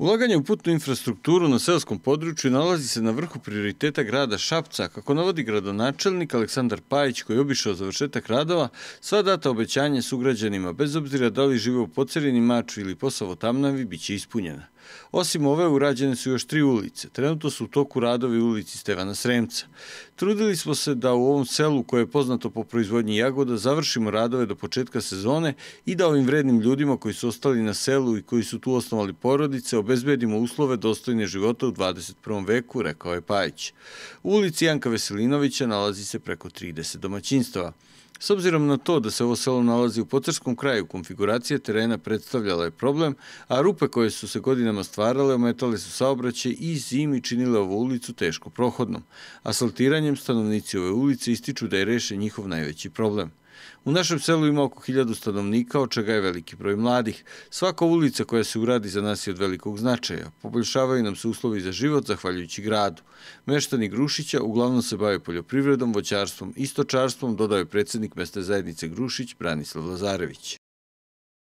Ulaganje u putnu infrastrukturu na selskom području nalazi se na vrhu prioriteta grada Šapca, kako navodi gradonačelnik Aleksandar Pajić koji je obišao završetak radova, sva data obećanja su građanima, bez obzira da li žive u Pocerini, Maču ili Posavo Tamnavi, bit će ispunjena. Osim ove urađene su još tri ulice. Trenutno su u toku radovi ulici Stevana Sremca. Trudili smo se da u ovom selu koje je poznato po proizvodnji jagoda završimo radove do početka sezone i da ovim vrednim ljudima koji su ostali na selu i koji su tu osnovali porodice obezbedimo uslove dostojne života u 21. veku, rekao je Pajić. U ulici Janka Veselinovića nalazi se preko 30 domaćinstava. S obzirom na to da se ovo selo nalazi u pocarskom kraju, konfiguracija terena predstavljala je problem, a rupe koje su se godinama stvarale ometale su saobraćaj i zimi činile ovu ulicu teško prohodnom. Asfaltiranjem stanovnici ove ulice ističu da je rešen njihov najveći problem. U našem selu ima oko hiljadu stanovnika, od čega je veliki broj mladih. Svaka ulica koja se uradi za nas je od velikog značaja. Poboljšavaju nam se uslovi za život, zahvaljujući gradu. Meštani Grušića uglavnom se bavaju poljoprivredom, voćarstvom i stočarstvom, dodao je predsednik mesta zajednice Grušić Branislav Lazarević.